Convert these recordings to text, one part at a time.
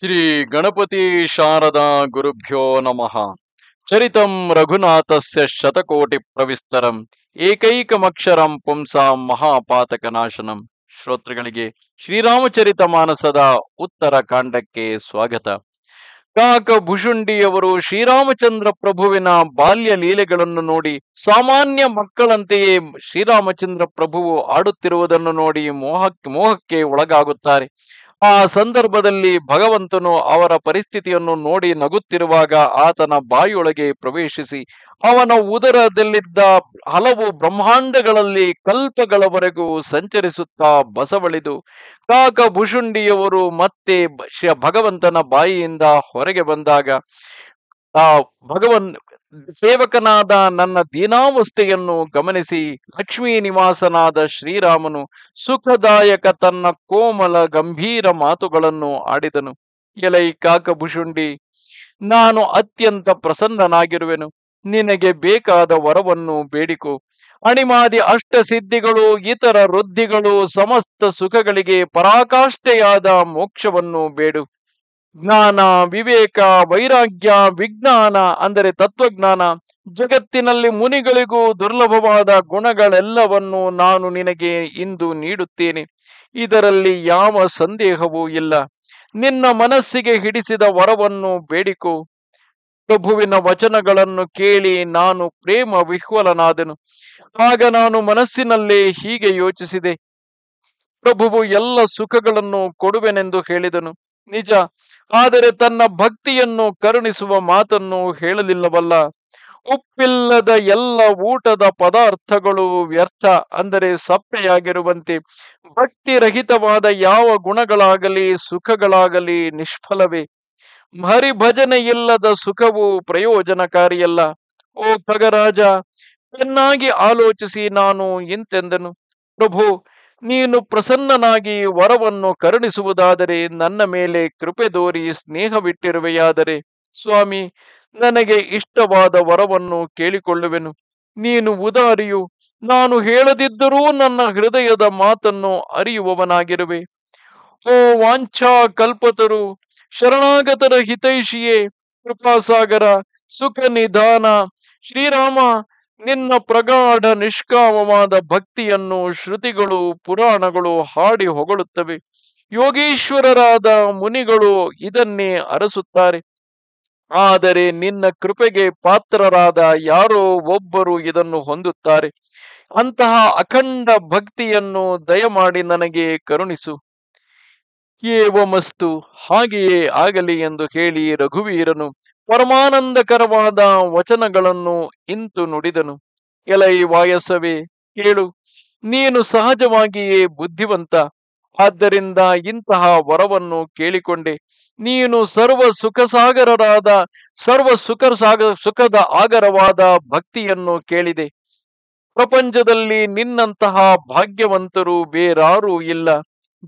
ಶ್ರೀ ಗಣಪತಿ ಶಾರದಾ ಗುರುಭ್ಯೋ ನಮಃ ಚರಿತಂ ರಘುನಾಥಸ್ಯ ಶತಕೋಟಿ ಪ್ರವಿಸ್ತರಂ ಏಕೈಕಮಕ್ಷರಂ ಮಹಾಪಾತಕ ನಾಶನಂ ಶ್ರೋತೃಗಳಿಗೆ ಶ್ರೀರಾಮಚರಿತ ಮಾನಸದ ಉತ್ತರ ಕಾಂಡಕ್ಕೆ ಸ್ವಾಗತ ಕಾಕ ಭುಷುಂಡಿಯವರು ಶ್ರೀರಾಮಚಂದ್ರ ಪ್ರಭುವಿನ ಬಾಲ್ಯ ಲೀಲೆಗಳನ್ನು ನೋಡಿ ಸಾಮಾನ್ಯ ಮಕ್ಕಳಂತೆಯೇ ಶ್ರೀರಾಮಚಂದ್ರ ಪ್ರಭುವು ಆಡುತ್ತಿರುವುದನ್ನು ನೋಡಿ ಮೋಹಕ್ಕೆ ಮೋಹಕ್ಕೆ ಒಳಗಾಗುತ್ತಾರೆ ಆ ಸಂದರ್ಭದಲ್ಲಿ ಭಗವಂತನು ಅವರ ಪರಿಸ್ಥಿತಿಯನ್ನು ನೋಡಿ ನಗುತ್ತಿರುವಾಗ ಆತನ ಬಾಯಿಯೊಳಗೆ ಪ್ರವೇಶಿಸಿ ಅವನ ಉದರದಲ್ಲಿದ್ದ ಹಲವು ಬ್ರಹ್ಮಾಂಡಗಳಲ್ಲಿ ಕಲ್ಪಗಳವರೆಗೂ ಸಂಚರಿಸುತ್ತಾ ಬಸವಳಿದು ಕಾಕ ಭುಷುಂಡಿಯವರು ಮತ್ತೆ ಭಗವಂತನ ಬಾಯಿಯಿಂದ ಹೊರಗೆ ಬಂದಾಗ ಆ ಭಗವನ್ ಸೇವಕನಾದ ನನ್ನ ದೀನಾವಸ್ಥೆಯನ್ನು ಗಮನಿಸಿ ಲಕ್ಷ್ಮೀ ನಿವಾಸನಾದ ಶ್ರೀರಾಮನು ಸುಖದಾಯಕ ತನ್ನ ಕೋಮಲ ಗಂಭೀರ ಮಾತುಗಳನ್ನು ಆಡಿದನು ಎಲೈ ಕಾಕಭುಷುಂಡಿ ನಾನು ಅತ್ಯಂತ ಪ್ರಸನ್ನನಾಗಿರುವೆನು ನಿನಗೆ ಬೇಕಾದ ವರವನ್ನು ಬೇಡಿಕೊ ಅಣಿಮಾದಿ ಅಷ್ಟ ಸಿದ್ಧಿಗಳು ಇತರ ವೃದ್ಧಿಗಳು ಸಮಸ್ತ ಸುಖಗಳಿಗೆ ಪರಾಕಾಷ್ಠೆಯಾದ ಮೋಕ್ಷವನ್ನು ಬೇಡು ಜ್ಞಾನ ವಿವೇಕ ವೈರಾಗ್ಯ ವಿಜ್ಞಾನ ಅಂದರೆ ತತ್ವಜ್ಞಾನ ಜಗತ್ತಿನಲ್ಲಿ ಮುನಿಗಳಿಗೂ ದುರ್ಲಭವಾದ ಗುಣಗಳೆಲ್ಲವನ್ನು ನಾನು ನಿನಗೆ ಇಂದು ನೀಡುತ್ತೇನೆ ಇದರಲ್ಲಿ ಯಾವ ಸಂದೇಹವೂ ಇಲ್ಲ ನಿನ್ನ ಮನಸ್ಸಿಗೆ ಹಿಡಿಸಿದ ವರವನ್ನು ಬೇಡಿಕೋ ಪ್ರಭುವಿನ ವಚನಗಳನ್ನು ಕೇಳಿ ನಾನು ಪ್ರೇಮ ವಿಹ್ವಲನಾದನು ಆಗ ನಾನು ಮನಸ್ಸಿನಲ್ಲಿ ಹೀಗೆ ಯೋಚಿಸಿದೆ ಪ್ರಭುವು ಎಲ್ಲ ಸುಖಗಳನ್ನು ಕೊಡುವೆನೆಂದು ಹೇಳಿದನು ನಿಜ ಆದರೆ ತನ್ನ ಭಕ್ತಿಯನ್ನು ಕರುಣಿಸುವ ಮಾತನ್ನು ಹೇಳಲಿಲ್ಲವಲ್ಲ ಉಪ್ಪಿಲ್ಲದ ಎಲ್ಲ ಊಟದ ಪದಾರ್ಥಗಳು ವ್ಯರ್ಥ ಅಂದರೆ ಸಪ್ಪೆಯಾಗಿರುವಂತೆ ಭಕ್ತಿರಹಿತವಾದ ಯಾವ ಗುಣಗಳಾಗಲಿ ಸುಖಗಳಾಗಲಿ ನಿಷ್ಫಲವೇ ಇಲ್ಲದ ಸುಖವು ಪ್ರಯೋಜನಕಾರಿಯಲ್ಲ ಓ ಖಗರಾಜ ಚೆನ್ನಾಗಿ ಆಲೋಚಿಸಿ ನಾನು ಎಂತೆಂದನು ಪ್ರಭು ನೀನು ಪ್ರಸನ್ನನಾಗಿ ವರವನ್ನು ಕರುಣಿಸುವುದಾದರೆ ನನ್ನ ಮೇಲೆ ಕೃಪೆ ದೋರಿ ಸ್ನೇಹವಿಟ್ಟಿರುವೆಯಾದರೆ ಸ್ವಾಮಿ ನನಗೆ ಇಷ್ಟವಾದ ವರವನ್ನು ಕೇಳಿಕೊಳ್ಳುವೆನು ನೀನು ಉದಾರಿಯು ನಾನು ಹೇಳದಿದ್ದರೂ ನನ್ನ ಹೃದಯದ ಮಾತನ್ನು ಅರಿಯುವವನಾಗಿರುವೆ ಓ ವಾಂಛಾ ಕಲ್ಪತರು ಶರಣಾಗತರ ಹಿತೈಷಿಯೇ ಕೃಪಾಸಾಗರ ಸುಖ ನಿಧಾನ ಶ್ರೀರಾಮ ನಿನ್ನ ಪ್ರಗಾಢ ನಿಷ್ಕಾಮವಾದ ಭಕ್ತಿಯನ್ನು ಶ್ರುತಿಗಳು ಪುರಾಣಗಳು ಹಾಡಿ ಹೊಗಳುತ್ತವೆ ಯೋಗೀಶ್ವರರಾದ ಮುನಿಗಳು ಇದನ್ನೇ ಅರಸುತ್ತಾರೆ ಆದರೆ ನಿನ್ನ ಕೃಪೆಗೆ ಪಾತ್ರರಾದ ಯಾರೋ ಒಬ್ಬರು ಇದನ್ನು ಹೊಂದುತ್ತಾರೆ ಅಂತಹ ಅಖಂಡ ಭಕ್ತಿಯನ್ನು ದಯಮಾಡಿ ನನಗೆ ಕರುಣಿಸು ಏವಮಸ್ತು ಹಾಗೆಯೇ ಆಗಲಿ ಎಂದು ಹೇಳಿ ರಘುವೀರನು ಪರಮಾನಂದಕರವಾದ ವಚನಗಳನ್ನು ಇಂತು ನುಡಿದನು ಎಲೈ ವಾಯಸವೇ ಕೇಳು ನೀನು ಸಹಜವಾಗಿಯೇ ಬುದ್ಧಿವಂತ ಆದ್ದರಿಂದ ಇಂತಹ ವರವನ್ನು ಕೇಳಿಕೊಂಡೆ ನೀನು ಸರ್ವ ಸುಖ ಸಾಗರರಾದ ಸರ್ವ ಸುಖ ಸಾಗ ಸುಖದ ಆಗರವಾದ ಭಕ್ತಿಯನ್ನು ಕೇಳಿದೆ ಪ್ರಪಂಚದಲ್ಲಿ ನಿನ್ನಂತಹ ಭಾಗ್ಯವಂತರು ಬೇರಾರೂ ಇಲ್ಲ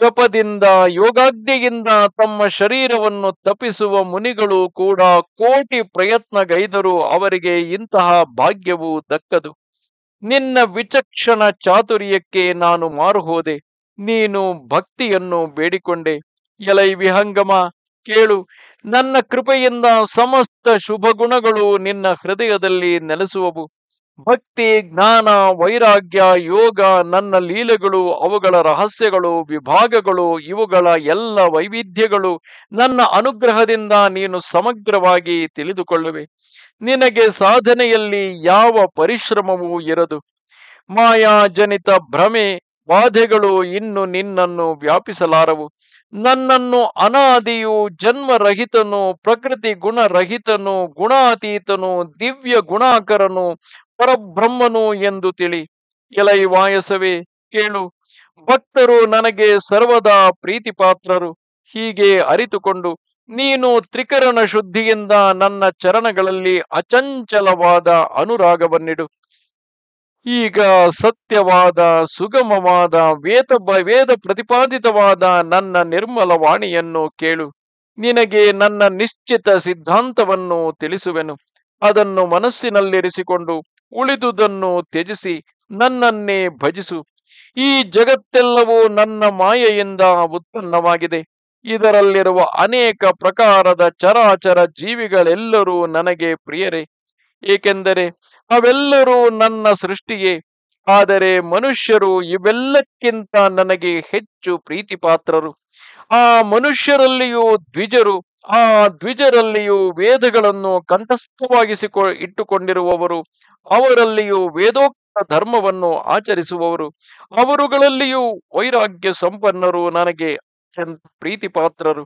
ಜಪದಿಂದ ಯೋಗಾಗ್ನಿಯಿಂದ ತಮ್ಮ ಶರೀರವನ್ನು ತಪಿಸುವ ಮುನಿಗಳು ಕೂಡ ಕೋಟಿ ಪ್ರಯತ್ನಗೈದರೂ ಅವರಿಗೆ ಇಂತಹ ಭಾಗ್ಯವು ದಕ್ಕದು ನಿನ್ನ ವಿಚಕ್ಷಣ ಚಾತುರ್ಯಕ್ಕೆ ನಾನು ಮಾರುಹೋದೆ ನೀನು ಭಕ್ತಿಯನ್ನು ಬೇಡಿಕೊಂಡೆ ಎಲೈ ವಿಹಂಗಮ ಕೇಳು ನನ್ನ ಕೃಪೆಯಿಂದ ಸಮಸ್ತ ಶುಭ ಗುಣಗಳು ನಿನ್ನ ಹೃದಯದಲ್ಲಿ ನೆಲೆಸುವವು ಭಕ್ತಿ ಜ್ಞಾನ ವೈರಾಗ್ಯ ಯೋಗ ನನ್ನ ಲೀಲೆಗಳು ಅವುಗಳ ರಹಸ್ಯಗಳು ವಿಭಾಗಗಳು ಇವುಗಳ ಎಲ್ಲ ವೈವಿಧ್ಯಗಳು ನನ್ನ ಅನುಗ್ರಹದಿಂದ ನೀನು ಸಮಗ್ರವಾಗಿ ತಿಳಿದುಕೊಳ್ಳುವೆ ನಿನಗೆ ಸಾಧನೆಯಲ್ಲಿ ಯಾವ ಪರಿಶ್ರಮವೂ ಇರದು ಮಾಯಾ ಜನಿತ ಭ್ರಮೆ ಬಾಧೆಗಳು ಇನ್ನು ನಿನ್ನನ್ನು ವ್ಯಾಪಿಸಲಾರವು ನನ್ನನ್ನು ಅನಾದಿಯು ಜನ್ಮರಹಿತನು ಪ್ರಕೃತಿ ಗುಣರಹಿತನು ಗುಣಾತೀತನು ದಿವ್ಯ ಗುಣಾಕರನು ಪರಬ್ರಹ್ಮನು ಎಂದು ತಿಳಿ ಎಲೈ ವಾಯಸವೇ ಕೇಳು ಭಕ್ತರು ನನಗೆ ಸರ್ವದಾ ಪ್ರೀತಿ ಪಾತ್ರರು ಹೀಗೆ ಅರಿತುಕೊಂಡು ನೀನು ತ್ರಿಕರಣ ಶುದ್ಧಿಯಿಂದ ನನ್ನ ಚರಣಗಳಲ್ಲಿ ಅಚಂಚಲವಾದ ಅನುರಾಗವನ್ನಿಡು ಈಗ ಸತ್ಯವಾದ ಸುಗಮವಾದ ವೇದ ವೇದ ಪ್ರತಿಪಾದಿತವಾದ ನನ್ನ ನಿರ್ಮಲ ವಾಣಿಯನ್ನು ಕೇಳು ನಿನಗೆ ನನ್ನ ನಿಶ್ಚಿತ ಸಿದ್ಧಾಂತವನ್ನು ತಿಳಿಸುವೆನು ಅದನ್ನು ಮನಸ್ಸಿನಲ್ಲಿರಿಸಿಕೊಂಡು ಉಳಿದುದನ್ನು ತ್ಯಜಿಸಿ ನನ್ನನ್ನೇ ಭಜಿಸು ಈ ಜಗತ್ತೆಲ್ಲವೂ ನನ್ನ ಮಾಯೆಯಿಂದ ಉತ್ಪನ್ನವಾಗಿದೆ ಇದರಲ್ಲಿರುವ ಅನೇಕ ಪ್ರಕಾರದ ಚರಾಚರ ಜೀವಿಗಳೆಲ್ಲರೂ ನನಗೆ ಪ್ರಿಯರೇ ಏಕೆಂದರೆ ಅವೆಲ್ಲರೂ ನನ್ನ ಸೃಷ್ಟಿಯೇ ಆದರೆ ಮನುಷ್ಯರು ಇವೆಲ್ಲಕ್ಕಿಂತ ನನಗೆ ಹೆಚ್ಚು ಪ್ರೀತಿ ಪಾತ್ರರು ಆ ಮನುಷ್ಯರಲ್ಲಿಯೂ ದ್ವಿಜರು ಆ ದ್ವಿಜರಲ್ಲಿಯೂ ವೇದಗಳನ್ನು ಕಂಠಸ್ಥವಾಗಿಸಿಕೊ ಇಟ್ಟುಕೊಂಡಿರುವವರು ಅವರಲ್ಲಿಯೂ ವೇದೋಕ್ತ ಧರ್ಮವನ್ನು ಆಚರಿಸುವವರು ಅವರುಗಳಲ್ಲಿಯೂ ವೈರಾಗ್ಯ ಸಂಪನ್ನರು ನನಗೆ ಅತ್ಯಂತ ಪ್ರೀತಿ ಪಾತ್ರರು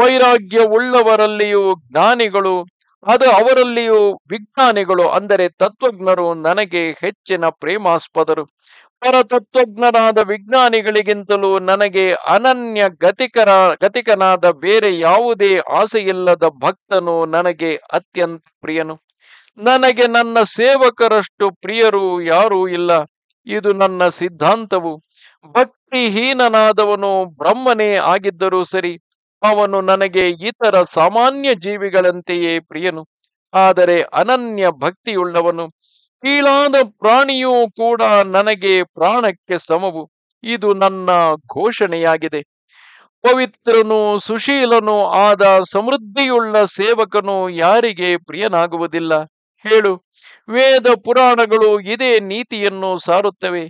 ವೈರಾಗ್ಯ ಉಳ್ಳವರಲ್ಲಿಯೂ ಜ್ಞಾನಿಗಳು ಅದು ಅವರಲ್ಲಿಯೂ ವಿಜ್ಞಾನಿಗಳು ಅಂದರೆ ತತ್ವಜ್ಞರು ನನಗೆ ಹೆಚ್ಚಿನ ಪ್ರೇಮಾಸ್ಪದರು ಪರತತ್ವಜ್ಞರಾದ ವಿಜ್ಞಾನಿಗಳಿಗಿಂತಲೂ ನನಗೆ ಅನನ್ಯ ಗತಿಕರ ಗತಿಕನಾದ ಬೇರೆ ಯಾವುದೇ ಆಸೆಯಿಲ್ಲದ ಭಕ್ತನು ನನಗೆ ಅತ್ಯಂತ ಪ್ರಿಯನು ನನಗೆ ನನ್ನ ಸೇವಕರಷ್ಟು ಪ್ರಿಯರು ಯಾರೂ ಇಲ್ಲ ಇದು ನನ್ನ ಸಿದ್ಧಾಂತವು ಭಕ್ತಿಹೀನಾದವನು ಬ್ರಹ್ಮನೇ ಆಗಿದ್ದರೂ ಸರಿ ಅವನು ನನಗೆ ಇತರ ಸಾಮಾನ್ಯ ಜೀವಿಗಳಂತೆಯೇ ಪ್ರಿಯನು ಆದರೆ ಅನನ್ಯ ಭಕ್ತಿಯುಳ್ಳವನು ಕೀಳಾದ ಪ್ರಾಣಿಯೂ ಕೂಡ ನನಗೆ ಪ್ರಾಣಕ್ಕೆ ಸಮವು ಇದು ನನ್ನ ಘೋಷಣೆಯಾಗಿದೆ ಪವಿತ್ರನು ಸುಶೀಲನು ಆದ ಸಮೃದ್ಧಿಯುಳ್ಳ ಸೇವಕನು ಯಾರಿಗೆ ಪ್ರಿಯನಾಗುವುದಿಲ್ಲ ಹೇಳು ವೇದ ಪುರಾಣಗಳು ಇದೇ ನೀತಿಯನ್ನು ಸಾರುತ್ತವೆ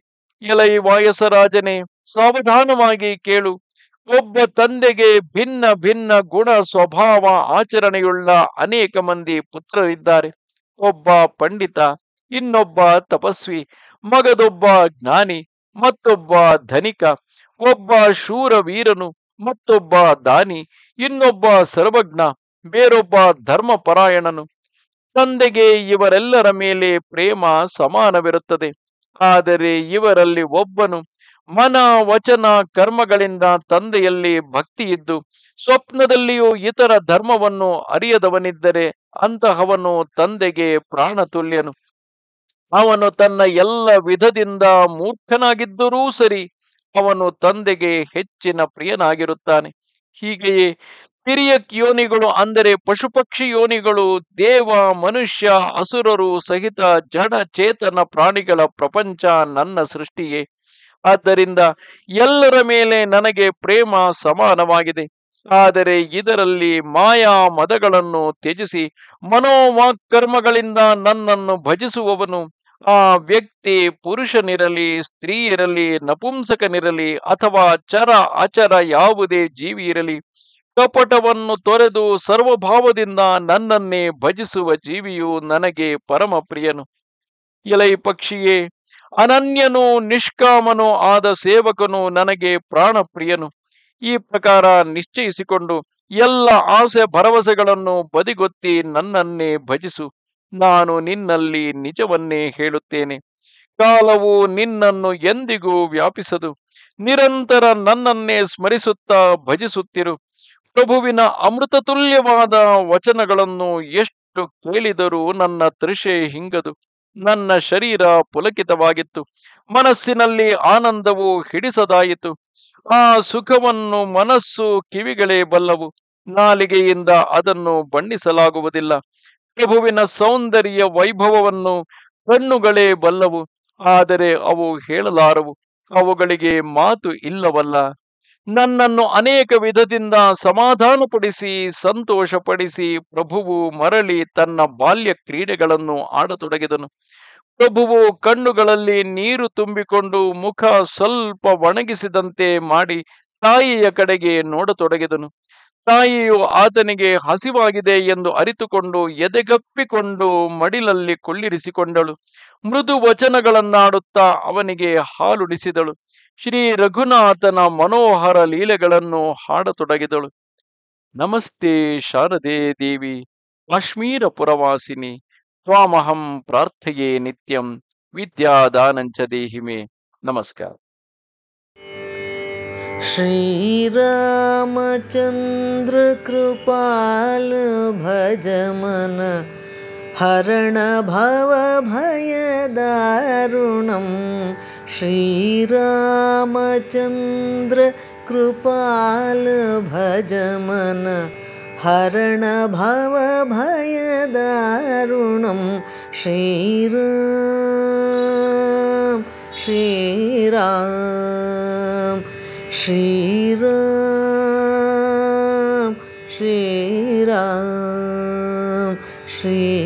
ಎಲೈ ವಾಯಸರಾಜನೇ ಸಾವಧಾನವಾಗಿ ಕೇಳು ಒಬ್ಬ ತಂದೆಗೆ ಭಿನ್ನ ಭಿನ್ನ ಗುಣ ಸ್ವಭಾವ ಆಚರಣೆಯುಳ್ಳ ಅನೇಕ ಮಂದಿ ಪುತ್ರರಿದ್ದಾರೆ ಒಬ್ಬ ಪಂಡಿತ ಇನ್ನೊಬ್ಬ ತಪಸ್ವಿ ಮಗದೊಬ್ಬ ಜ್ಞಾನಿ ಮತ್ತೊಬ್ಬ ಧನಿಕ ಒಬ್ಬ ಶೂರ ವೀರನು ಮತ್ತೊಬ್ಬ ದಾನಿ ಇನ್ನೊಬ್ಬ ಸರ್ವಜ್ಞ ಬೇರೊಬ್ಬ ಧರ್ಮಪರಾಯಣನು ತಂದೆಗೆ ಇವರೆಲ್ಲರ ಮೇಲೆ ಪ್ರೇಮ ಸಮಾನವಿರುತ್ತದೆ ಆದರೆ ಇವರಲ್ಲಿ ಒಬ್ಬನು ಮನ ವಚನ ಕರ್ಮಗಳಿಂದ ತಂದೆಯಲ್ಲಿ ಭಕ್ತಿ ಇದ್ದು ಸ್ವಪ್ನದಲ್ಲಿಯೂ ಇತರ ಧರ್ಮವನ್ನು ಅರಿಯದವನಿದ್ದರೆ ಅಂತಹವನು ತಂದೆಗೆ ಪ್ರಾಣ ತುಲ್ಯನು ಅವನು ತನ್ನ ಎಲ್ಲ ವಿಧದಿಂದ ಮೂರ್ಖನಾಗಿದ್ದರೂ ಸರಿ ಅವನು ತಂದೆಗೆ ಹೆಚ್ಚಿನ ಪ್ರಿಯನಾಗಿರುತ್ತಾನೆ ಹೀಗೆಯೇ ಕಿರಿಯಕ್ ಯೋನಿಗಳು ಅಂದರೆ ಪಶುಪಕ್ಷಿ ಯೋನಿಗಳು ದೇವ ಮನುಷ್ಯ ಅಸುರರು ಸಹಿತ ಜಡ ಚೇತನ ಪ್ರಾಣಿಗಳ ಪ್ರಪಂಚ ನನ್ನ ಸೃಷ್ಟಿಯೇ ಆದ್ದರಿಂದ ಎಲ್ಲರ ಮೇಲೆ ನನಗೆ ಪ್ರೇಮ ಸಮಾನವಾಗಿದೆ ಆದರೆ ಇದರಲ್ಲಿ ಮಾಯಾ ಮದಗಳನ್ನು ತ್ಯಜಿಸಿ ಮನೋವಾಕರ್ಮಗಳಿಂದ ನನ್ನನ್ನು ಭಜಿಸುವವನು ಆ ವ್ಯಕ್ತಿ ಪುರುಷನಿರಲಿ ಸ್ತ್ರೀಯಿರಲಿ ನಪುಂಸಕನಿರಲಿ ಅಥವಾ ಚರ ಅಚರ ಯಾವುದೇ ಜೀವಿ ಇರಲಿ ಕಪಟವನ್ನು ತೊರೆದು ಸರ್ವಭಾವದಿಂದ ನನ್ನನ್ನೇ ಭಜಿಸುವ ಜೀವಿಯು ನನಗೆ ಪರಮ ಪ್ರಿಯನು ಎಲೈ ಪಕ್ಷಿಯೇ ಅನನ್ಯನೂ ನಿಷ್ಕಾಮನೂ ಆದ ಸೇವಕನು ನನಗೆ ಪ್ರಾಣಪ್ರಿಯನು ಈ ಪ್ರಕಾರ ನಿಶ್ಚಯಿಸಿಕೊಂಡು ಎಲ್ಲ ಆಸೆ ಭರವಸೆಗಳನ್ನು ಬದಿಗೊತ್ತಿ ನನ್ನನ್ನೇ ಭಜಿಸು ನಾನು ನಿನ್ನಲ್ಲಿ ನಿಜವನ್ನೇ ಹೇಳುತ್ತೇನೆ ಕಾಲವು ನಿನ್ನನ್ನು ಎಂದಿಗೂ ವ್ಯಾಪಿಸದು ನಿರಂತರ ನನ್ನನ್ನೇ ಸ್ಮರಿಸುತ್ತಾ ಭಜಿಸುತ್ತಿರು ಪ್ರಭುವಿನ ಅಮೃತ ವಚನಗಳನ್ನು ಎಷ್ಟು ಕೇಳಿದರೂ ನನ್ನ ತೃಷೆ ಹಿಂಗದು ನನ್ನ ಶರೀರ ಪುಲಕಿತವಾಗಿತ್ತು ಮನಸ್ಸಿನಲ್ಲಿ ಆನಂದವು ಹಿಡಿಸದಾಯಿತು ಆ ಸುಖವನ್ನು ಮನಸ್ಸು ಕಿವಿಗಳೇ ಬಲ್ಲವು ನಾಲಿಗೆಯಿಂದ ಅದನ್ನು ಬಣ್ಣಿಸಲಾಗುವುದಿಲ್ಲ ಪ್ರಭುವಿನ ಸೌಂದರ್ಯ ವೈಭವವನ್ನು ಕಣ್ಣುಗಳೇ ಬಲ್ಲವು ಆದರೆ ಅವು ಹೇಳಲಾರವು ಅವುಗಳಿಗೆ ಮಾತು ಇಲ್ಲವಲ್ಲ ನನ್ನನ್ನು ಅನೇಕ ವಿಧದಿಂದ ಸಮಾಧಾನಪಡಿಸಿ ಸಂತೋಷಪಡಿಸಿ ಪ್ರಭುವು ಮರಳಿ ತನ್ನ ಬಾಲ್ಯ ಕ್ರೀಡೆಗಳನ್ನು ಆಡತೊಡಗಿದನು ಪ್ರಭುವು ಕಣ್ಣುಗಳಲ್ಲಿ ನೀರು ತುಂಬಿಕೊಂಡು ಮುಖ ಸ್ವಲ್ಪ ಒಣಗಿಸಿದಂತೆ ಮಾಡಿ ತಾಯಿಯ ಕಡೆಗೆ ನೋಡತೊಡಗಿದನು ತಾಯಿಯು ಆತನಿಗೆ ಹಸಿವಾಗಿದೆ ಎಂದು ಅರಿತುಕೊಂಡು ಎದೆಗಪ್ಪಿಕೊಂಡು ಮಡಿಲಲ್ಲಿ ಕೊಳ್ಳಿರಿಸಿಕೊಂಡಳು ಮೃದು ವಚನಗಳನ್ನಾಡುತ್ತಾ ಅವನಿಗೆ ಹಾಲುಡಿಸಿದಳು ಶ್ರೀ ರಘುನಾಥನ ಮನೋಹರ ಲೀಲೆಗಳನ್ನು ಹಾಡತೊಡಗಿದಳು ನಮಸ್ತೆ ಶಾರದೆ ದೇವಿ ಕಾಶ್ಮೀರ ಪುರವಾಸಿನಿ ತ್ವಾಮಹಂ ಪ್ರಾರ್ಥೆಯೇ ನಿತ್ಯಂ ವಿದ್ಯಾದಾನಂಚ ದೇಹಿಮೆ ನಮಸ್ಕಾರ श्रीरामचन्द्रकृपालभजमन कृपाल श्रीरामचन्द्रकृपालभजमन हरणभवभयद ऋणं श्रीरामचन्द्र कृपाल श्रीरा श्रीराम श्रीराम श्री